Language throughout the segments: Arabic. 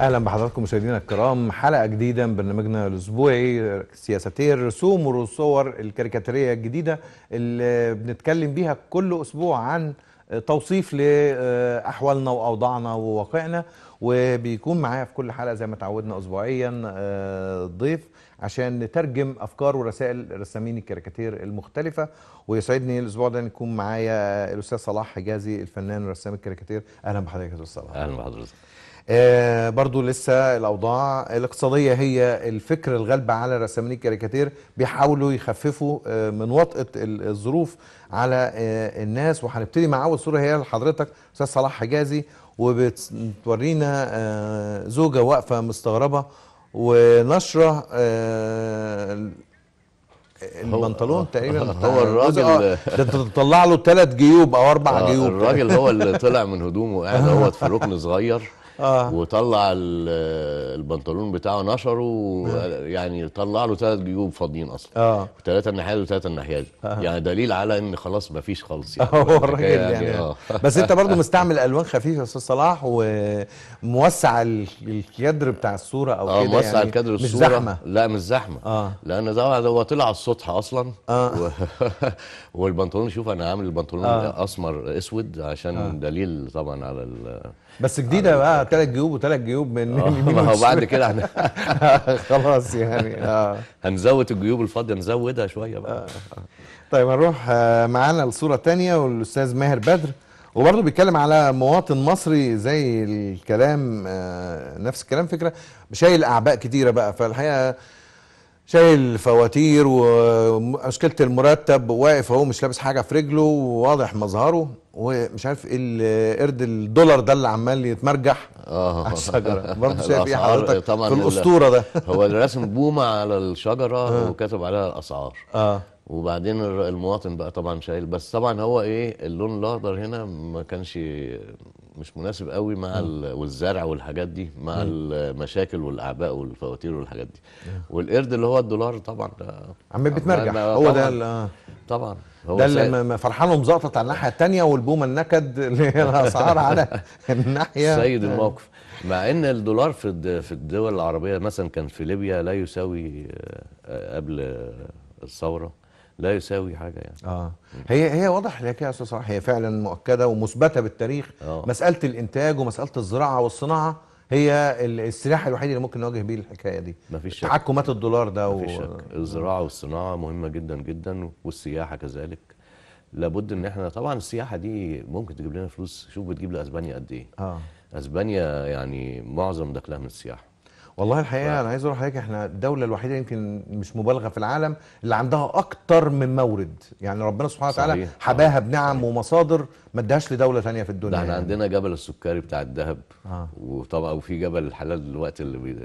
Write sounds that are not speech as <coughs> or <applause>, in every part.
اهلا بحضراتكم مشاهدينا الكرام حلقه جديده من برنامجنا الاسبوعي سياستي الرسوم والصور الكاريكاتيريه الجديده اللي بنتكلم بيها كل اسبوع عن توصيف لاحوالنا واوضاعنا وواقعنا وبيكون معايا في كل حلقه زي ما تعودنا اسبوعيا آه، ضيف عشان نترجم افكار ورسائل رسامين الكاريكاتير المختلفه ويسعدني الاسبوع ده يكون معايا الاستاذ صلاح حجازي الفنان ورسام الكاريكاتير اهلا بحضرتك يا استاذ صلاح اهلا بحضرتك آه، برضو لسه الاوضاع الاقتصاديه هي الفكر الغالب على رسامين الكاريكاتير بيحاولوا يخففوا آه، من وطئه الظروف على آه، الناس وهنبتدي مع اول صوره هي لحضرتك استاذ صلاح حجازي وبتورينا زوجه واقفه مستغربه ونشره البنطلون تقريبا <laughs> هو الراجل ده تطلع له ثلاث جيوب او اربع جيوب الراجل هو اللي <laughs> طلع من هدومه قاعد اهوت في ركن صغير آه. وطلع البنطلون بتاعه نشره يعني طلع له ثلاث جيوب فاضيين اصلا اه ثلاثه الناحيه دي وثلاثه الناحيه آه. يعني دليل على ان خلاص ما فيش خالص يعني <laughs> هو يعني الراجل يعني, يعني آه. بس انت برضو <laughs> مستعمل الوان خفيفه يا استاذ صلاح وموسع الكادر بتاع الصوره او آه كده موسع يعني الكادر الصوره مش زحمه لا مش زحمه آه. لان ده هو طلع على السطح اصلا آه. <laughs> و... والبنطلون شوف انا عامل البنطلون آه. اسمر اسود عشان آه. دليل طبعا على ال بس جديده بقى ثلاث جيوب وثلاث جيوب من ما هو بعد كده احنا <laughs> خلاص يعني <laughs> اه هنزود الجيوب الفاضيه نزودها شويه بقى آه، آه. طيب هنروح آه، معانا لصوره ثانيه والاستاذ ماهر بدر وبرضه بيتكلم على مواطن مصري زي الكلام نفس الكلام فكره شايل اعباء كتيره بقى فالحقيقه شايل فواتير ومشكله المرتب واقف اهو مش لابس حاجه في رجله وواضح مظهره ومش عارف ايه قرد الدولار ده اللي عمال يتمرجح اه على الشجره برضه شايف ايه حضرتك في الاسطوره ده هو رسم بومه على الشجره آه. وكتب عليها الاسعار اه وبعدين المواطن بقى طبعا شايل بس طبعا هو ايه اللون الاخضر هنا ما كانش مش مناسب قوي مع والزرع والحاجات دي مع م. المشاكل والاعباء والفواتير والحاجات دي والقرد اللي هو الدولار طبعا آه، عم بتمرجح آه، هو ده آه. طبعا هو ده اللي فرحان ومزقطط على الناحيه الثانيه والبومه النكد <laughs> اللي هي <laughs> الاسعار على الناحيه سيد الموقف مع ان الدولار في في الدول العربيه مثلا كان في ليبيا لا يساوي قبل الثوره لا يساوي حاجه يعني اه هي هي واضح لك يا استاذ صلاح هي فعلا مؤكده ومثبته بالتاريخ آه. مساله الانتاج ومساله الزراعه والصناعه هي السلاح الوحيد اللي ممكن نواجه بيه الحكايه دي مفيش شك تحكمات الدولار ده مفيش و... شك الزراعه والصناعه مهمه جدا جدا والسياحه كذلك لابد ان احنا طبعا السياحه دي ممكن تجيب لنا فلوس شوف بتجيب لاسبانيا قد ايه اه اسبانيا يعني معظم دخلها من السياحه والله الحقيقه ف... انا عايز اقول لحضرتك احنا الدوله الوحيده يمكن مش مبالغه في العالم اللي عندها اكتر من مورد يعني ربنا سبحانه وتعالى حباها آه. بنعم ومصادر ما اداهاش لدوله ثانيه في الدنيا ده احنا يعني. عندنا جبل السكري بتاع الذهب آه. وطبعا وفي جبل الحلال دلوقتي اللي بي...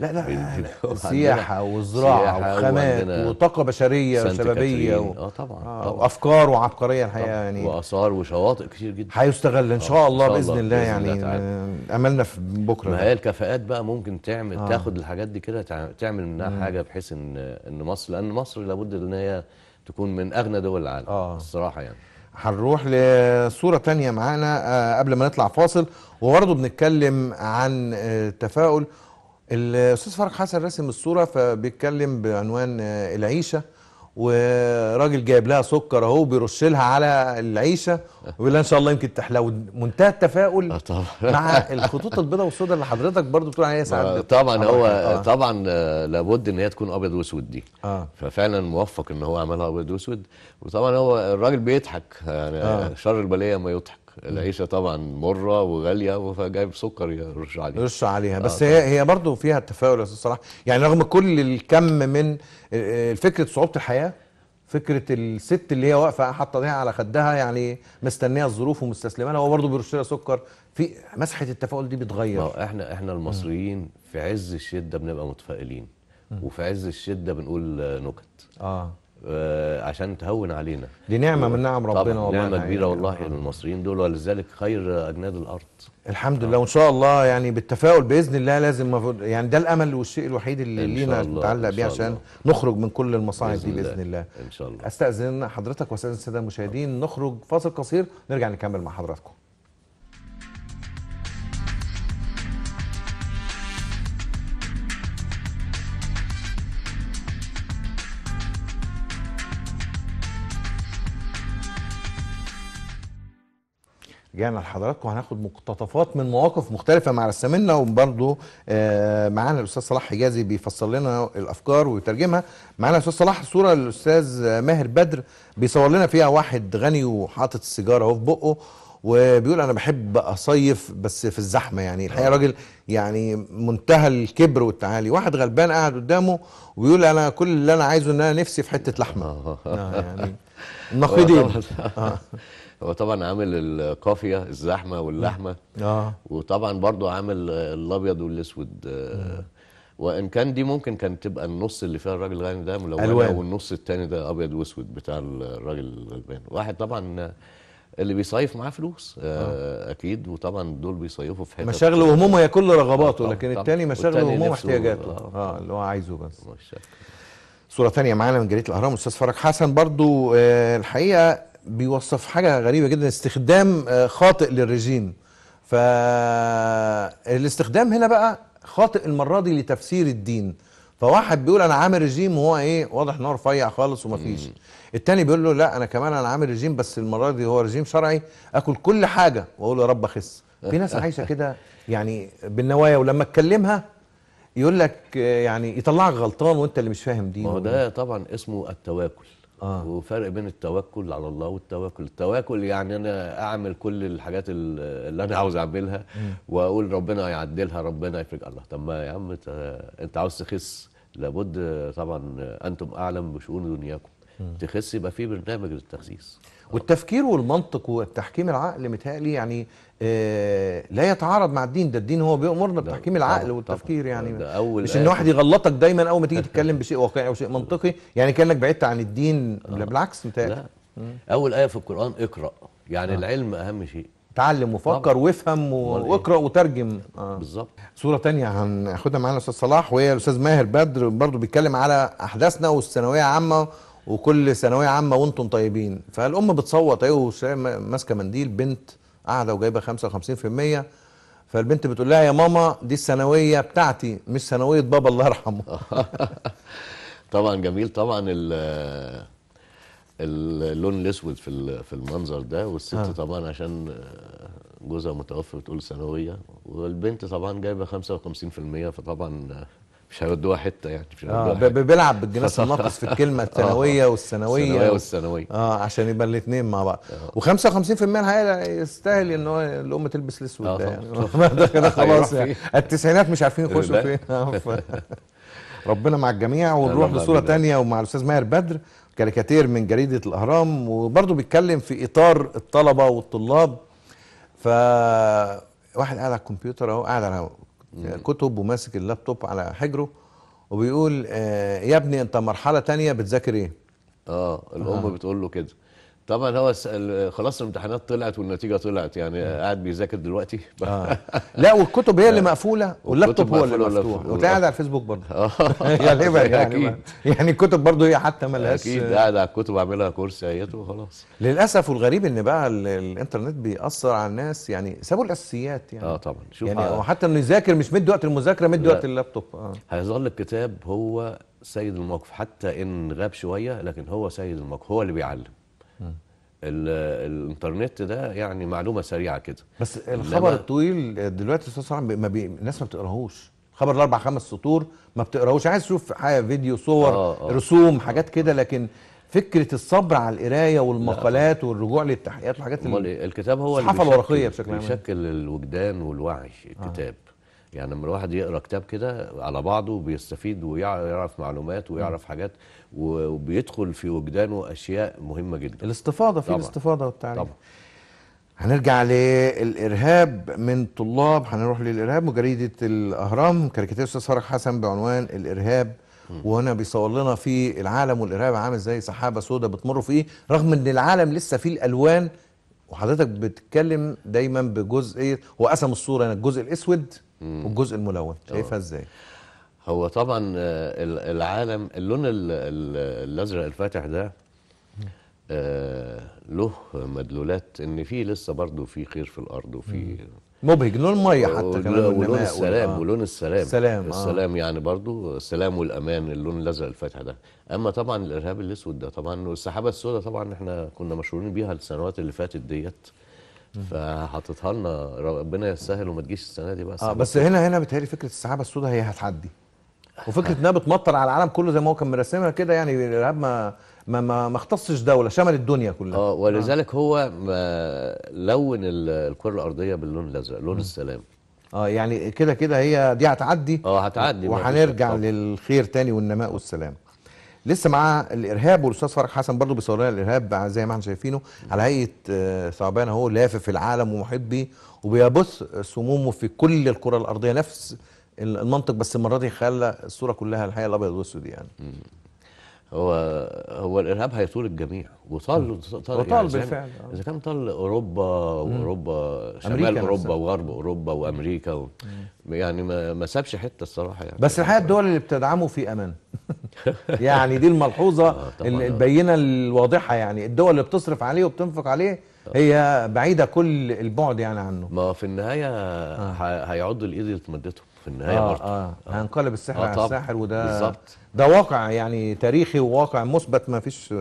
لا لا, سياحه وزراعه والزراعه وخامات وطاقه بشريه وشبابيه و... اه طبعا, آه وافكار وعبقريه الحقيقه يعني واثار وشواطئ كتير جدا هيستغل ان آه، شاء الله, الله باذن يعني الله, الله يعني املنا في بكره ما هي الكفاءات بقى ممكن تعمل آه. تاخد الحاجات دي كده تعمل منها مم. حاجه بحيث ان ان مصر لان مصر لابد ان هي تكون من اغنى دول العالم آه. الصراحه يعني هنروح لصورة تانية معانا آه، قبل ما نطلع فاصل وبرضه بنتكلم عن التفاؤل آه، الأستاذ فرج حسن راسم الصورة فبيتكلم بعنوان آه، العيشة وراجل جايب لها سكر اهو بيرش لها على العيشه ويقول لها ان شاء الله يمكن تحلو منتهى التفاؤل آه، طبعا مع الخطوط البيضاء والسوداء اللي حضرتك برضو بتقول عليها سعد طبعا آه. هو آه. طبعا آه، لابد ان هي تكون ابيض واسود دي آه. ففعلا موفق ان هو عملها ابيض واسود وطبعا هو الراجل بيضحك يعني آه. شر البليه ما يضحك العيشه طبعا مره وغاليه فجايب سكر يرش عليها يرش آه، عليها بس آه هي طبعا. هي برضه فيها التفاؤل يا استاذ صلاح يعني رغم كل الكم من فكره صعوبه الحياه فكره الست اللي هي واقفه حاطه ايديها على خدها يعني مستنيه الظروف ومستسلمه لها برضه بيرش لها سكر في مسحه التفاؤل دي بتغير احنا احنا المصريين في عز الشده بنبقى متفائلين وفي عز الشده بنقول نكت اه آه، عشان تهون علينا دي نعمه من نعم ربنا والله نعمه كبيره يعني والله آه. للمصريين دول ولذلك خير اجناد الارض الحمد آه. لله وان شاء الله يعني بالتفاؤل باذن الله لازم مفروض يعني ده الامل والشيء الوحيد اللي لينا نتعلق بيه عشان الله. نخرج من كل المصاعب دي باذن الله ان شاء الله استاذن حضرتك واستاذن الساده المشاهدين نخرج فاصل قصير نرجع نكمل مع حضراتكم رجعنا لحضراتكم هناخد مقتطفات من مواقف مختلفة مع رسامنا وبرضه آه، معانا الأستاذ صلاح حجازي بيفصل لنا الأفكار ويترجمها معانا الأستاذ صلاح صورة الأستاذ ماهر بدر بيصور لنا فيها واحد غني وحاطط السيجارة أهو في بقه وبيقول أنا بحب أصيف بس في الزحمة يعني الحقيقة آه. راجل يعني منتهى الكبر والتعالي واحد غلبان قاعد قدامه وبيقول أنا كل اللي أنا عايزه إن أنا نفسي في حتة لحمة آه. يعني النقيضين <laughs> هو طبعا عامل القافيه الزحمه واللحمه اه, اه. وطبعا برضو عامل الابيض والاسود آه، وان كان دي ممكن كانت تبقى النص اللي فيها الراجل الغني ده ملونه والنص التاني ده ابيض واسود بتاع الراجل الغلبان واحد طبعا اللي بيصيف معاه فلوس آه, اه. اكيد وطبعا دول بيصيفوا في حته مشاغله وهمومه هي كل رغباته لكن التاني مشاغله وهمومه احتياجاته آه, اه اللي هو عايزه بس صوره ثانيه معانا من جريده الاهرام استاذ فرج حسن برضو آه الحقيقه بيوصف حاجه غريبه جدا استخدام آه، خاطئ للرجيم فالاستخدام هنا بقى خاطئ المره دي لتفسير الدين فواحد بيقول انا عامل رجيم وهو ايه واضح ان هو رفيع خالص ومفيش التاني بيقول له لا انا كمان انا عامل رجيم بس المره دي هو رجيم شرعي اكل كل حاجه واقول يا رب اخس في ناس <laughs> عايشه كده يعني بالنوايا ولما اتكلمها يقول لك آه، يعني يطلعك غلطان وانت اللي مش فاهم دينه ما هو ده طبعا اسمه التواكل آه. وفرق بين التوكل على الله والتوكل التواكل يعني انا اعمل كل الحاجات اللي انا عاوز اعملها واقول ربنا هيعدلها ربنا يفرج الله طب ما يا عم انت عاوز تخس لابد طبعا انتم اعلم بشؤون دنياكم تخس يبقى في برنامج للتخسيس والتفكير والمنطق والتحكيم العقل متهيألي يعني آه لا يتعارض مع الدين ده الدين هو بيأمرنا بتحكيم العقل والتفكير يعني ده أول مش ان آية. واحد يغلطك دايما اول ما تيجي تتكلم بشيء واقعي او شيء منطقي يعني كانك بعدت عن الدين لا آه. بالعكس متهيألي لا اول ايه في القران اقرا يعني آه. العلم اهم شيء اتعلم وفكر وافهم إيه؟ واقرا وترجم آه. بالظبط صوره تانية هناخدها معانا الاستاذ صلاح وهي الاستاذ ماهر بدر برضه بيتكلم على احداثنا والثانويه عامه وكل ثانويه عامه وانتم طيبين فالام بتصوت ايوه ماسكه منديل بنت قاعده وجايبه 55% فالبنت بتقول لها يا ماما دي الثانويه بتاعتي مش ثانويه بابا الله يرحمه <laughs> طبعا جميل طبعا اللون الاسود في في المنظر ده والست ها. آه. طبعا عشان جوزها متوفي بتقول ثانويه والبنت طبعا جايبه 55% فطبعا مش هيودوها حته يعني مش آه بيلعب بالجناس <laughs> الناقص في الكلمه الثانويه <laughs> آه، والثانويه الثانويه والثانويه اه عشان يبقى الاثنين مع بعض آه. و55% الحقيقه يستاهل ان هو الام تلبس الاسود آه، ده يعني <laughs> ده كده خلاص يعني التسعينات مش عارفين يخشوا فين ربنا مع الجميع ونروح لصوره ثانيه ومع الاستاذ ماهر بدر كاريكاتير من جريده الاهرام وبرضه بيتكلم في اطار الطلبه والطلاب ف واحد قاعد على الكمبيوتر اهو قاعد على آه، كتب وماسك اللابتوب على حجره وبيقول آه، يا ابني انت مرحله تانية بتذاكر ايه اه الام آه. بتقول له كده طبعا هو خلاص الامتحانات طلعت والنتيجه طلعت يعني قاعد بيذاكر دلوقتي آه. <laughs> لا والكتب هي اللي مقفوله واللابتوب هو اللي مفتوح وتلاقي قاعد على الفيسبوك برضه غالبا <laughs> آه. <laughs> يعني, يعني أكيد. يعني الكتب برضه هي حتى مالهاش اكيد قاعد على الكتب عاملها كورس اهيت وخلاص للاسف والغريب ان بقى الانترنت بيأثر على الناس يعني سابوا الاساسيات يعني اه طبعا شوف يعني آه. حتى انه يذاكر مش مد وقت المذاكره مد وقت اللابتوب اه هيظل الكتاب هو سيد الموقف حتى ان غاب شويه لكن هو سيد الموقف هو اللي بيعلم الانترنت ده يعني معلومه سريعه كده بس الخبر الطويل دلوقتي استاذ صلاح ما بي... الناس ما بتقراهوش خبر الاربع خمس سطور ما بتقراهوش عايز تشوف حاجه فيديو صور آه آه رسوم آه حاجات كده آه. لكن فكره الصبر على القرايه والمقالات آه. والرجوع للتحقيقات والحاجات اللي الكتاب هو الصحافه الورقيه بشكل عام بيشكل الوجدان والوعي آه. الكتاب آه. يعني لما الواحد يقرا كتاب كده على بعضه بيستفيد ويعرف معلومات ويعرف حاجات وبيدخل في وجدانه اشياء مهمه جدا الاستفاضه في الاستفاضه والتعليم طبعا هنرجع للارهاب من طلاب هنروح للارهاب وجريده الاهرام كاريكاتير استاذ فرج حسن بعنوان الارهاب وهنا بيصور لنا في العالم والارهاب عامل زي سحابه سوداء بتمر فيه رغم ان العالم لسه فيه الالوان وحضرتك بتتكلم دايما بجزئيه هو قسم الصوره الجزء الاسود والجزء الملون شايفها آه. ازاي هو طبعا العالم اللون الازرق الفاتح ده آه، له مدلولات ان في لسه برضه في خير في الارض وفي مبهج لون الميه حتى كمان ولون السلام آه. ولون السلام السلام, آه. السلام يعني برضه السلام والامان اللون الازرق الفاتح ده اما طبعا الارهاب الاسود ده طبعا والسحابه السوداء طبعا احنا كنا مشهورين بيها السنوات اللي فاتت ديت فحاططها لنا ربنا يسهل وما تجيش السنه دي بقى اه بس هنا هنا بتهيألي فكره السحابه السوداء هي هتعدي وفكره انها بتمطر على العالم كله زي ما هو كان مرسمها كده يعني الارهاب ما ما ما, ما اختصش دوله شمل الدنيا كلها اه ولذلك آه. هو لون الكره الارضيه باللون الازرق لون السلام اه يعني كده كده هي دي هتعدي اه هتعدي وهنرجع للخير تاني والنماء والسلام لسه مع الارهاب والاستاذ فرج حسن برضه بيصور لنا الارهاب زي ما احنا شايفينه على هيئه آه، ثعبان اهو لافف العالم ومحيط بيه وبيبث سمومه في كل الكره الارضيه نفس المنطق بس المره دي خلى الصوره كلها الحقيقه الابيض والاسود يعني هو هو الارهاب هيطول الجميع وطال طال وطال يعني بالفعل آه. اذا كان طال اوروبا واوروبا شمال اوروبا وغرب اوروبا وامريكا و يعني ما سابش حته الصراحه يعني بس الحقيقه الدول اللي بتدعمه في امان <laughs> <laughs> يعني دي الملحوظه آه، البينه الواضحه يعني الدول اللي بتصرف عليه وبتنفق عليه آه. هي بعيده كل البعد يعني عنه ما في النهايه آه. هيعض الايد اللي في النهايه آه برضه آه. آه. هنقلب السحر آه على الساحر وده بالزبط. ده واقع يعني تاريخي وواقع مثبت ما فيش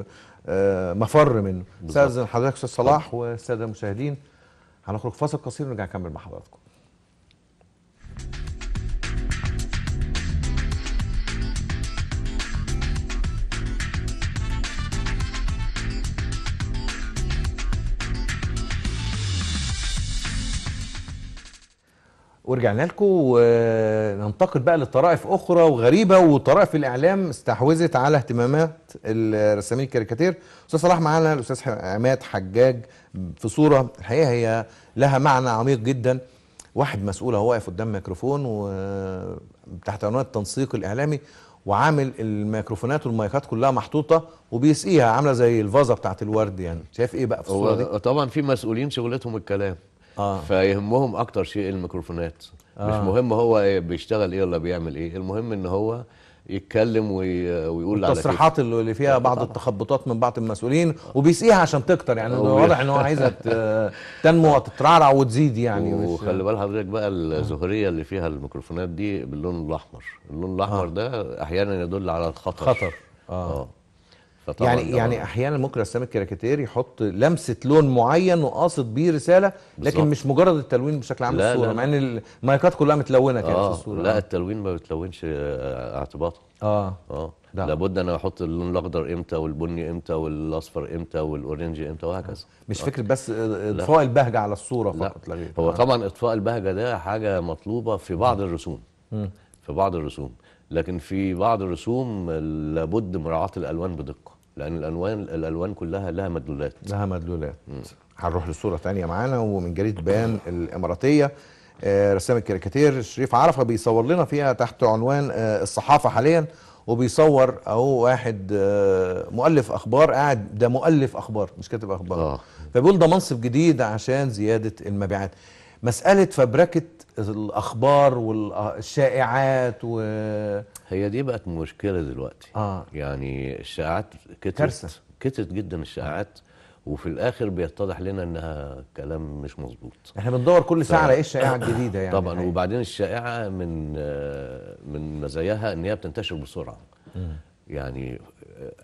آه، مفر منه استاذن حضرتك استاذ صلاح والساده المشاهدين هنخرج فاصل قصير ونرجع نكمل مع حضراتكم ورجعنا لكم وننتقل بقى لطرائف اخرى وغريبه وطرائف الاعلام استحوذت على اهتمامات الرسامين الكاريكاتير استاذ صلاح معانا الاستاذ عماد حجاج في صوره الحقيقه هي لها معنى عميق جدا واحد مسؤول هو واقف قدام ميكروفون وتحت عنوان التنسيق الاعلامي وعامل الميكروفونات والمايكات كلها محطوطه وبيسقيها عامله زي الفازه بتاعت الورد يعني شايف ايه بقى في الصوره دي طبعا في مسؤولين شغلتهم الكلام آه. فيهمهم اكتر شيء الميكروفونات آه. مش مهم هو إيه بيشتغل ايه ولا بيعمل ايه المهم ان هو يتكلم وي... ويقول على التصريحات اللي فيها آه، بعض التخبطات من بعض المسؤولين وبيسقيها عشان تكتر يعني آه، واضح ان هو عايزها تنمو وتترعرع وتزيد يعني وخلي بال حضرتك بقى الزهريه اللي فيها الميكروفونات دي باللون الاحمر اللون الاحمر آه. ده احيانا يدل على الخطر خطر اه, آه. فطبعا يعني يعني طبعا. احيانا ممكن رسام الكاريكاتير يحط لمسه لون معين وقاصد بيه رساله لكن بالزبط. مش مجرد التلوين بشكل عام لا الصوره مع ان المايكات كلها متلونه كده آه في الصوره لا آه. التلوين ما بتلونش آه، اعتباطه اه اه ده. لابد انا احط اللون الاخضر امتى والبني امتى والاصفر امتى والاورنج امتى وهكذا آه. مش آه. فكره بس اطفاء لا. البهجه على الصوره فقط لا. هو آه. طبعا اطفاء البهجه ده حاجه مطلوبه في بعض الرسوم م. في بعض الرسوم لكن في بعض الرسوم لابد مراعاه الالوان بدقه لان الالوان الالوان كلها لها مدلولات لها مدلولات هنروح لصوره ثانيه معانا ومن جريده بيان الاماراتيه آه، رسام الكاريكاتير شريف عرفه بيصور لنا فيها تحت عنوان آه، الصحافه حاليا وبيصور اهو واحد آه، مؤلف اخبار قاعد ده مؤلف اخبار مش كاتب اخبار آه. فبيقول ده منصب جديد عشان زياده المبيعات مساله فبركه الاخبار والشائعات و هي دي بقت مشكله دلوقتي آه. يعني الشائعات كترت كارثه كترت جدا الشائعات وفي الاخر بيتضح لنا انها كلام مش مظبوط احنا بندور كل ساعه ف... على ايه الشائعه الجديده يعني طبعا هي. وبعدين الشائعه من آه، من مزاياها ان هي بتنتشر بسرعه م. يعني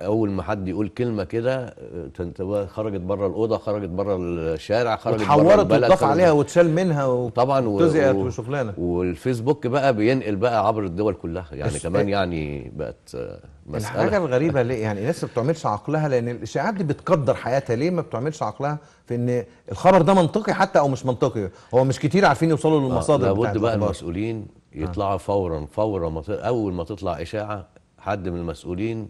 اول ما حد يقول كلمه كده خرجت بره الاوضه خرجت بره الشارع خرجت بره البلد وتحورت عليها واتشال منها وطبعا واتزقت وشغلانه والفيسبوك بقى بينقل بقى عبر الدول كلها يعني كمان إيه؟ يعني بقت مساله الحاجه الغريبه ليه يعني الناس ما بتعملش عقلها لان الاشاعات دي بتقدر حياتها ليه ما بتعملش عقلها في ان الخبر ده منطقي حتى او مش منطقي هو مش كتير عارفين يوصلوا آه، للمصادر لابد بقى المسؤولين آه. يطلعوا فورا فورا اول ما تطلع اشاعه حد من المسؤولين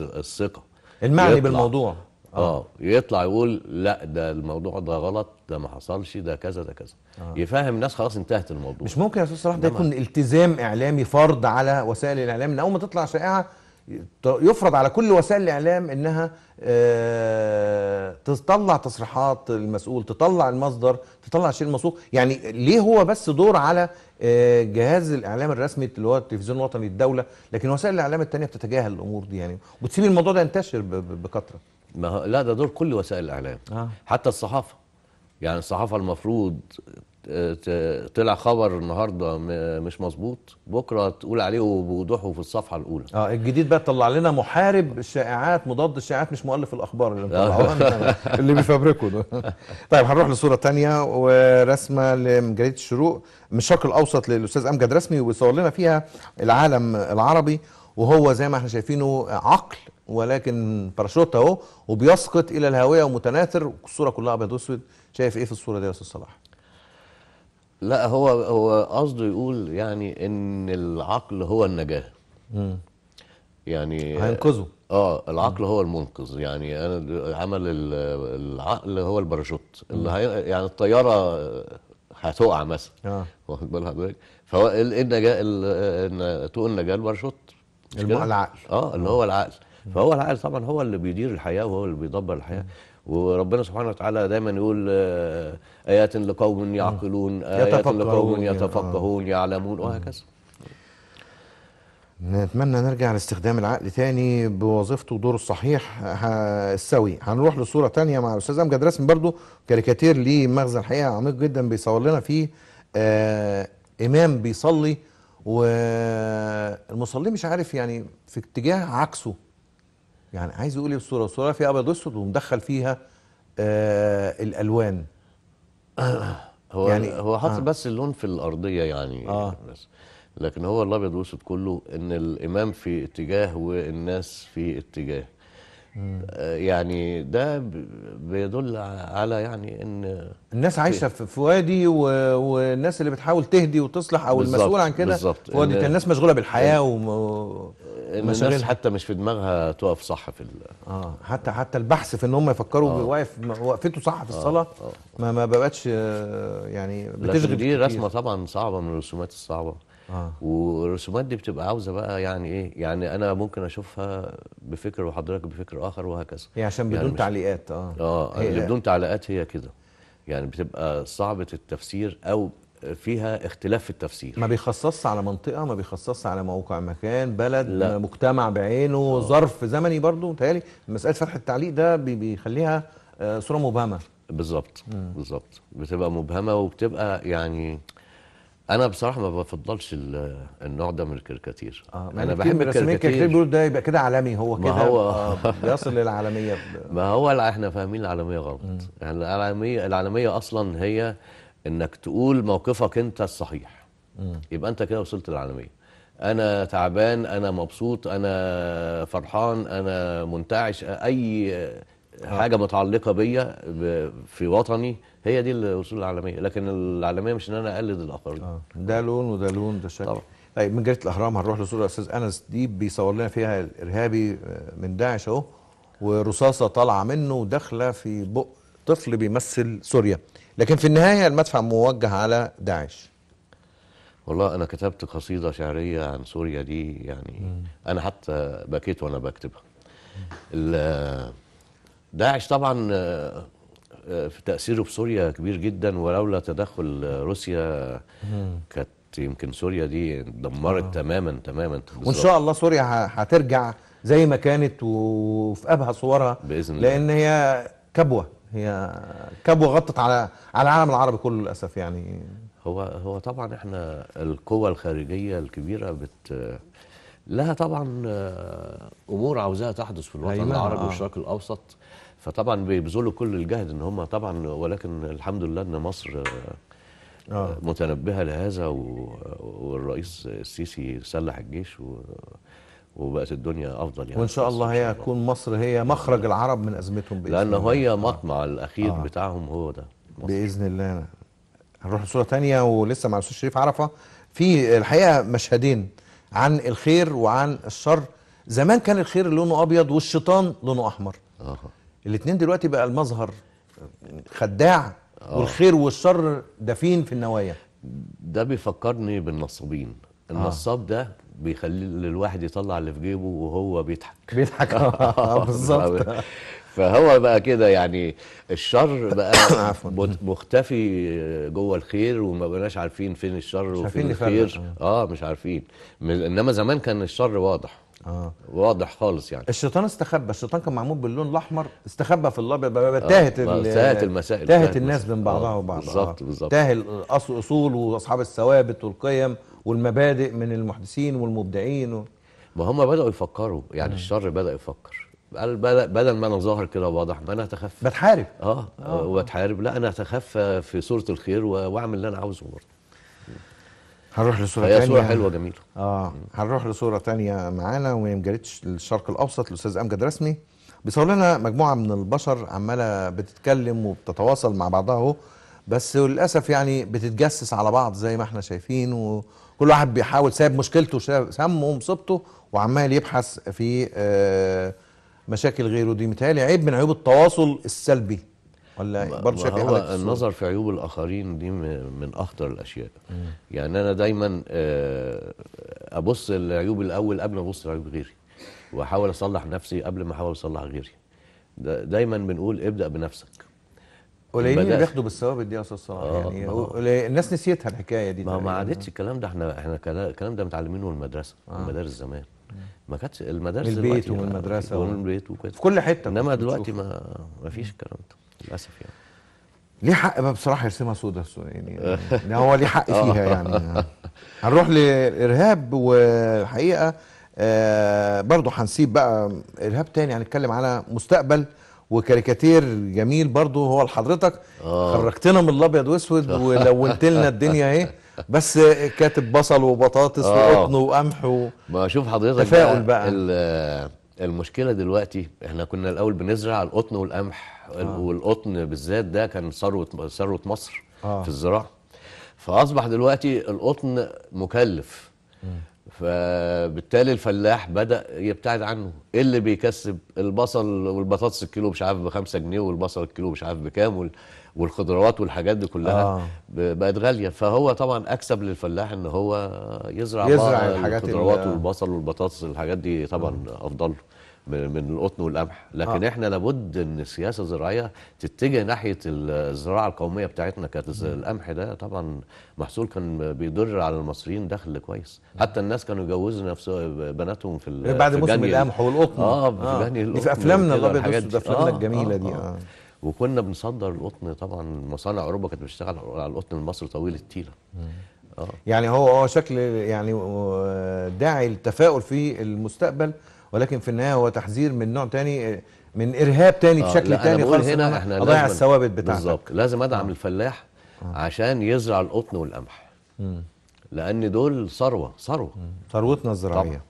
الثقه المعني يطلع. بالموضوع آه. اه يطلع يقول لا ده الموضوع ده غلط ده ما حصلش ده كذا ده كذا آه. يفهم الناس خلاص انتهت الموضوع مش ممكن يا استاذ صلاح ده يكون التزام اعلامي فرض على وسائل الاعلام ان اول ما تطلع شائعه يفرض على كل وسائل الاعلام انها آه، تطلع تصريحات المسؤول تطلع المصدر تطلع شيء الموثوق يعني ليه هو بس دور على آه، جهاز الاعلام الرسمي اللي هو التلفزيون الوطني الدوله لكن وسائل الاعلام الثانيه بتتجاهل الامور دي يعني وتسيب الموضوع ده ينتشر بكثره ما لا ده دور كل وسائل الاعلام آه. حتى الصحافه يعني الصحافه المفروض طلع خبر النهارده مش مظبوط بكره تقول عليه بوضوحه في الصفحه الاولى اه الجديد بقى طلع لنا محارب الشائعات مضاد الشائعات مش مؤلف الاخبار اللي مطلعوها آه. <laughs> اللي بيفبركوا ده <laughs> طيب هنروح لصوره تانية ورسمه لجريده الشروق من الشرق الاوسط للاستاذ امجد رسمي وبيصور لنا فيها العالم العربي وهو زي ما احنا شايفينه عقل ولكن باراشوت اهو وبيسقط الى الهاويه ومتناثر الصوره كلها ابيض واسود شايف ايه في الصوره دي يا استاذ صلاح لا هو هو قصده يقول يعني ان العقل هو النجاه مم. يعني هينقذه اه العقل مم. هو المنقذ يعني انا عمل العقل هو الباراشوت اللي هي يعني الطياره هتقع مثلا اه واخد بالها حضرتك فهو إيه، إيه النجاه طوق النجاه الباراشوت العقل اه اللي هو العقل فهو العقل طبعا هو اللي بيدير الحياه وهو اللي بيدبر الحياه وربنا سبحانه وتعالى دايما يقول آه، آيات لقوم يعقلون آيات لقوم يعني، آه. يتفقهون يعلمون وهكذا نتمنى نرجع لاستخدام العقل تاني بوظيفته ودوره الصحيح السوي هنروح لصورة تانية مع الأستاذ أمجد رسم برضو كاريكاتير ليه مغزى الحقيقة عميق جدا بيصور لنا فيه آه، إمام بيصلي والمصلي مش عارف يعني في اتجاه عكسه يعني عايز يقول ايه الصوره الصوره فيها ابيض واسود ومدخل فيها آه الالوان <clears throat> هو يعني هو حاطط آه. بس اللون في الارضيه يعني آه. بس لكن هو الابيض واسود كله ان الامام في اتجاه والناس في اتجاه آه يعني ده بيدل على يعني ان الناس عايشه في وادي و... والناس اللي بتحاول تهدي وتصلح او المسؤول عن كده بالظبط الناس مشغوله بالحياه و... مشاغل حتى مش في دماغها تقف صح في اه حتى حتى البحث في ان هم يفكروا آه. واقف وقفته صح في آه، الصلاه آه. آه. ما ما بقتش آه، يعني بتشغل دي رسمه طبعا صعبه من الرسومات الصعبه آه. والرسومات دي بتبقى عاوزه بقى يعني ايه يعني انا ممكن اشوفها بفكر وحضرتك بفكر اخر وهكذا يعني عشان يعني بدون يعني تعليقات اه اه اللي بدون تعليقات هي كده يعني بتبقى صعبه التفسير او فيها اختلاف في التفسير ما بيخصصش على منطقه ما بيخصصش على موقع مكان بلد لا. مجتمع بعينه أوه. ظرف زمني برضو متهيألي مساله فتح التعليق ده بيخليها آه، صوره مبهمه بالظبط بالظبط بتبقى مبهمه وبتبقى يعني انا بصراحه ما بفضلش النوع ده من الكاريكاتير آه انا بحب الكاريكاتير بيقولوا ده يبقى كده عالمي هو كده هو آه، <laughs> بيصل للعالميه ما هو احنا فاهمين العالميه غلط يعني العالميه العالميه اصلا هي انك تقول موقفك انت الصحيح م. يبقى انت كده وصلت للعالميه انا تعبان انا مبسوط انا فرحان انا منتعش اي آه. حاجه متعلقه بيا في وطني هي دي الوصول العالميه لكن العالميه مش ان انا اقلد الاخرين آه. ده لون وده لون ده شكل طبعا. طيب من جريده الاهرام هنروح لصوره الاستاذ انس دي بيصور لنا فيها الارهابي آه، من داعش اهو ورصاصه طالعه منه وداخله في بق طفل بيمثل سوريا لكن في النهايه المدفع موجه على داعش والله انا كتبت قصيده شعريه عن سوريا دي يعني مم. انا حتى بكيت وانا بكتبها داعش طبعا آه، آه، في تاثيره في سوريا كبير جدا ولولا تدخل روسيا كانت يمكن سوريا دي دمرت تماما آه. تماما تماما وان شاء الله سوريا هترجع زي ما كانت وفي ابهى صورها باذن الله لان هي كبوه هي كبوه غطت على على العالم العربي كله للاسف يعني هو هو طبعا احنا القوى الخارجيه الكبيره بت لها طبعا آه، امور عاوزاها تحدث في الوطن العربي آه. والشرق الاوسط فطبعا بيبذلوا كل الجهد ان هم طبعا ولكن الحمد لله ان مصر آه. آه. متنبهه لهذا والرئيس السيسي سلح الجيش و وبقت الدنيا افضل يعني وان شاء الله هي هتكون مصر هي مخرج العرب من ازمتهم باذن لان الله. هي مطمع الاخير آه. بتاعهم هو ده مصر. باذن الله هنروح لصوره ثانيه ولسه مع الاستاذ شريف عرفه في الحقيقه مشهدين عن الخير وعن الشر زمان كان الخير لونه ابيض والشيطان لونه احمر آه. الاثنين دلوقتي بقى المظهر خداع آه. والخير والشر دفين في النوايا ده بيفكرني بالنصابين آه. النصاب ده بيخلي الواحد يطلع اللي في جيبه وهو بيضحك بيضحك <laughs> آه، بالظبط <laughs> فهو بقى كده يعني الشر بقى <coughs> مختفي جوه الخير وما بقناش عارفين فين الشر وفين الخير آه. اه مش عارفين انما زمان كان الشر واضح آه. واضح خالص يعني الشيطان استخبى الشيطان كان معمول باللون الاحمر استخبى في الابيض بقى آه، تاهت آه. تاهت المسائل تاهت الناس من بعضها وبعضها بالظبط بالظبط تاه الاصول واصحاب الثوابت والقيم والمبادئ من المحدثين والمبدعين و... ما هم بداوا يفكروا يعني مم. الشر بدا يفكر قال بدل ما انا ظاهر كده واضح ما انا اتخفى بتحارب آه،, اه, آه. وبتحارب لا انا اتخفى في صوره الخير واعمل اللي انا عاوزه برضه هنروح لصوره ثانيه صوره حلوه جميله اه هنروح لصوره ثانيه معانا ومن جريده الشرق الاوسط الاستاذ امجد رسمي بيصور لنا مجموعه من البشر عماله بتتكلم وبتتواصل مع بعضها اهو بس للاسف يعني بتتجسس على بعض زي ما احنا شايفين و... كل واحد بيحاول ساب مشكلته سمه ومصيبته وعمال يبحث في آه، مشاكل غيره دي متهيألي عيب من عيوب التواصل السلبي ولا برضه إيه هو النظر في عيوب الاخرين دي من اخطر الاشياء مم. يعني انا دايما آه، ابص العيوب الاول قبل ما ابص لعيوب غيري واحاول اصلح نفسي قبل ما احاول اصلح غيري دايما بنقول ابدا بنفسك قليلين اللي بياخدوا بالثوابت دي يا استاذ صلاح آه، يعني الناس نسيتها الحكايه دي ما ما عادتش الكلام ده احنا احنا الكلام ده متعلمينه من المدرسه آه. المدارس زمان ما كانتش المدارس من البيت ومن المدرسه ومن البيت وكده في كل حته انما دلوقتي ما ما فيش الكلام ده للاسف يعني ليه حق بقى بصراحه يرسمها سودا يعني-, يعني هو ليه حق فيها <laughs> آه. يعني هنروح لارهاب وحقيقه آه برضه هنسيب بقى ارهاب تاني هنتكلم على مستقبل وكاريكاتير جميل برضو هو لحضرتك آه. خرجتنا من الابيض واسود <laughs> ولونت لنا الدنيا اهي بس كاتب بصل وبطاطس آه. وقطن وقمح و... ما شوف حضرتك تفاؤل بقى, بقى. المشكله دلوقتي احنا كنا الاول بنزرع القطن والقمح آه. والقطن بالذات ده كان ثروه ثروه مصر آه. في الزراعه فاصبح دلوقتي القطن مكلف م. فبالتالي الفلاح بدا يبتعد عنه ايه اللي بيكسب البصل والبطاطس الكيلو مش عارف بخمسة جنيه والبصل الكيلو مش عارف بكام والخضروات والحاجات دي كلها آه. بقت غاليه فهو طبعا اكسب للفلاح ان هو يزرع, يزرع الحاجات الخضروات والبصل والبطاطس الحاجات دي طبعا آه. افضل له من القطن والقمح لكن آه. احنا لابد ان السياسه الزراعيه تتجه ناحيه الزراعه القوميه بتاعتنا كانت القمح ده طبعا محصول كان بيضر على المصريين دخل كويس حتى الناس كانوا يجوزوا نفسهم بناتهم في بعد موسم القمح والقطن اه, في, آه. في افلامنا الابيض والاسود افلامنا آه، الجميله آه. دي آه. آه. وكنا بنصدر القطن طبعا مصانع اوروبا كانت بتشتغل على القطن المصري طويل التيله آه. يعني هو هو شكل يعني داعي للتفاؤل في المستقبل ولكن في النهايه هو تحذير من نوع تاني من ارهاب تاني آه بشكل تاني خالص هنا احنا اضيع الثوابت بتاعتك بالظبط لازم ادعم آه. الفلاح آه. عشان يزرع القطن والقمح لان دول ثروه ثروه ثروتنا الزراعيه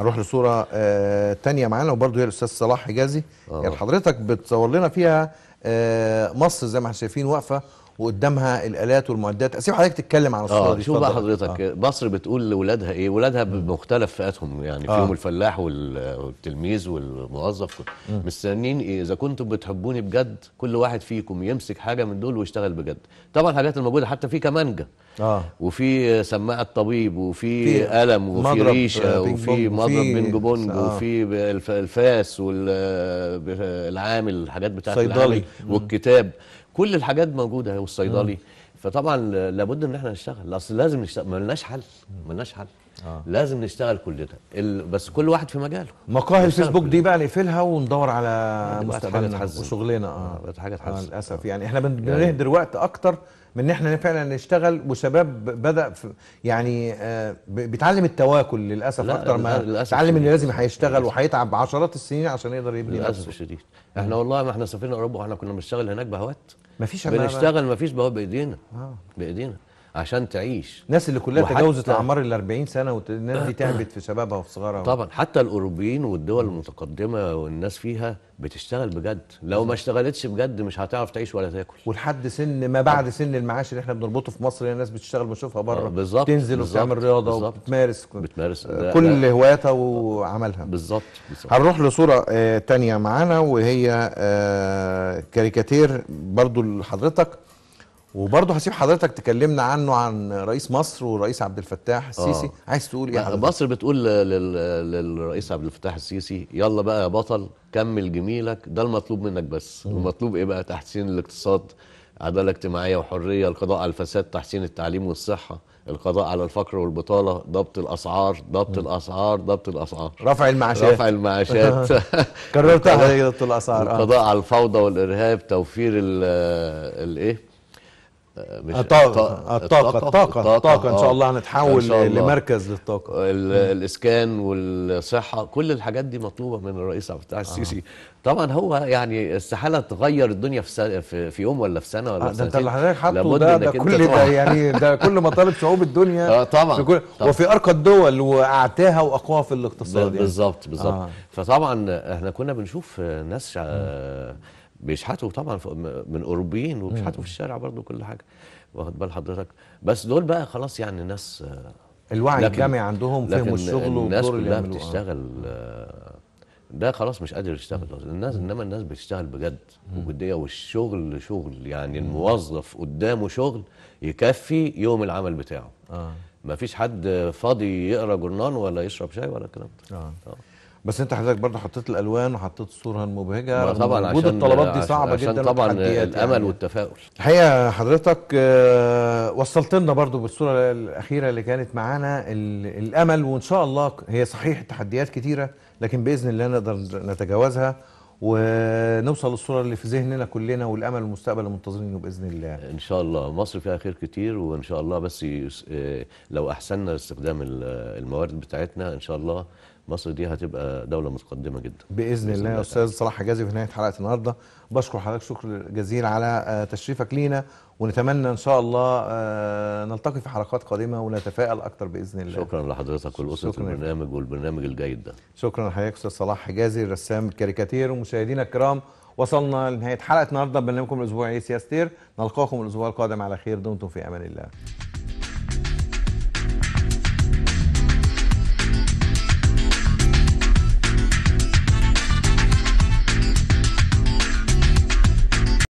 هنروح لصوره آه تانية معانا وبرضه هي الاستاذ صلاح حجازي آه. يعني حضرتك بتصور لنا فيها آه مصر زي ما احنا شايفين واقفه وقدامها الالات والمعدات اسيب حضرتك تتكلم عن الصوره آه دي شوف بقى حضرتك آه. مصر بتقول لاولادها ايه ولادها بمختلف فئاتهم يعني آه. فيهم الفلاح والتلميذ والموظف مستنيين ايه اذا كنتم بتحبوني بجد كل واحد فيكم يمسك حاجه من دول ويشتغل بجد طبعا الحاجات الموجوده حتى في كمانجه آه. وفي سماعه طبيب وفي قلم وفي آه، ريشه وفي مضرب بينج بونج آه. وفي الفاس والعامل آه، الحاجات بتاعت صيدلي والكتاب كل الحاجات موجوده والصيدلي فطبعا لابد ان احنا نشتغل اصل لازم نشتغل ما لناش حل ما لناش حل آه. لازم نشتغل كلنا ال... بس كل واحد في مجاله مقاهي الفيسبوك دي بقى نقفلها وندور على مستقبلنا وشغلنا آه. اه بقت حاجه تحزن آه للاسف آه. يعني احنا يعني بنهدر وقت اكتر من ان احنا فعلا نشتغل وشباب بدا يعني آه بيتعلم التواكل للاسف اكتر ما اتعلم ان لازم هيشتغل وهيتعب عشرات السنين عشان يقدر يبني للاسف الشديد احنا والله ما احنا سافرنا اوروبا واحنا كنا بنشتغل هناك بهوات مفيش بنشتغل مفيش بواب بايدينا آه. بايدينا عشان تعيش الناس اللي كلها تجاوزت اعمار ال 40 سنه والناس دي تعبت في شبابها وفي صغرها طبعا حتى الاوروبيين والدول المتقدمه والناس فيها بتشتغل بجد لو ما اشتغلتش بجد مش هتعرف تعيش ولا تاكل ولحد سن ما بعد طبعا. سن المعاش اللي احنا بنربطه في مصر الناس بتشتغل بنشوفها بره آه، بالظبط تنزل وبتعمل رياضه بالزبط وبتمارس بتمارس آه، كل هواياتها وعملها بالظبط هنروح لصوره آه تانية معانا وهي آه كاريكاتير برضو لحضرتك وبرضه هسيب حضرتك تكلمنا عنه عن رئيس مصر ورئيس عبد الفتاح السيسي آه. عايز تقول ايه مصر بتقول للرئيس عبد الفتاح السيسي يلا بقى يا بطل كمل جميلك ده المطلوب منك بس م. المطلوب ايه بقى تحسين الاقتصاد عداله اجتماعيه وحريه القضاء على الفساد تحسين التعليم والصحه القضاء على الفقر والبطاله ضبط الاسعار ضبط الاسعار ضبط الاسعار رفع المعاشات رفع المعاشات <laughs> كررتها ضبط الاسعار آه. القضاء على الفوضى والارهاب توفير الايه مش الطاقة الطاقة الطاقة, الطاقة, الطاقة, الطاقة إن شاء الله آه، هنتحول الله لمركز للطاقة الإسكان والصحة كل الحاجات دي مطلوبة من الرئيس عبد الفتاح آه. السيسي آه. طبعا هو يعني استحالة تغير الدنيا في سنة في يوم ولا في سنة ولا آه في سنة ده أنت اللي حضرتك حاطه ده ده كل ده يعني ده كل مطالب شعوب الدنيا <laughs> آه طبعا, كل طبعا وفي أرقى الدول وأعتاها وأقواها في الاقتصاد يعني بالظبط بالظبط آه. فطبعا احنا كنا بنشوف ناس آه بيشحتوا طبعا من اوروبيين وبيشحتوا في الشارع برضه كل حاجه واخد بال حضرتك بس دول بقى خلاص يعني ناس آه، الوعي الجامعي عندهم فهموا الشغل الناس كلها بتشتغل آه، ده خلاص مش قادر يشتغل الناس انما الناس بتشتغل بجد وجديه والشغل شغل يعني الموظف قدامه شغل يكفي يوم العمل بتاعه آه. ما فيش حد فاضي يقرا جورنان ولا يشرب شاي ولا الكلام ده آه. آه. بس انت حضرتك برضه حطيت الالوان وحطيت الصوره المبهجه طبعا وجود الطلبات دي صعبه عشان جدا طبعا الامل يعني. والتفاؤل الحقيقه حضرتك آه، وصلت لنا برضه بالصوره الاخيره اللي كانت معانا الامل وان شاء الله هي صحيح التحديات كتيره لكن باذن الله نقدر نتجاوزها ونوصل للصوره اللي في ذهننا كلنا والامل والمستقبل المنتظرين باذن الله ان شاء الله مصر فيها خير كتير وان شاء الله بس آه، لو احسننا استخدام الموارد بتاعتنا ان شاء الله مصر دي هتبقى دوله متقدمه جدا باذن الله يا استاذ صلاح حجازي في نهايه حلقه النهارده بشكر حضرتك شكر جزيل على آه، تشريفك لينا ونتمنى ان شاء الله آه، نلتقي في حلقات قادمه ونتفائل اكثر باذن الله شكرا لحضرتك والاسره البرنامج والبرنامج الجيد ده شكرا لحضرتك استاذ صلاح حجازي الرسام الكاريكاتير ومشاهدينا الكرام وصلنا لنهايه حلقه النهارده برنامجكم الاسبوعي سياستير نلقاكم الاسبوع القادم على خير دمتم في امان الله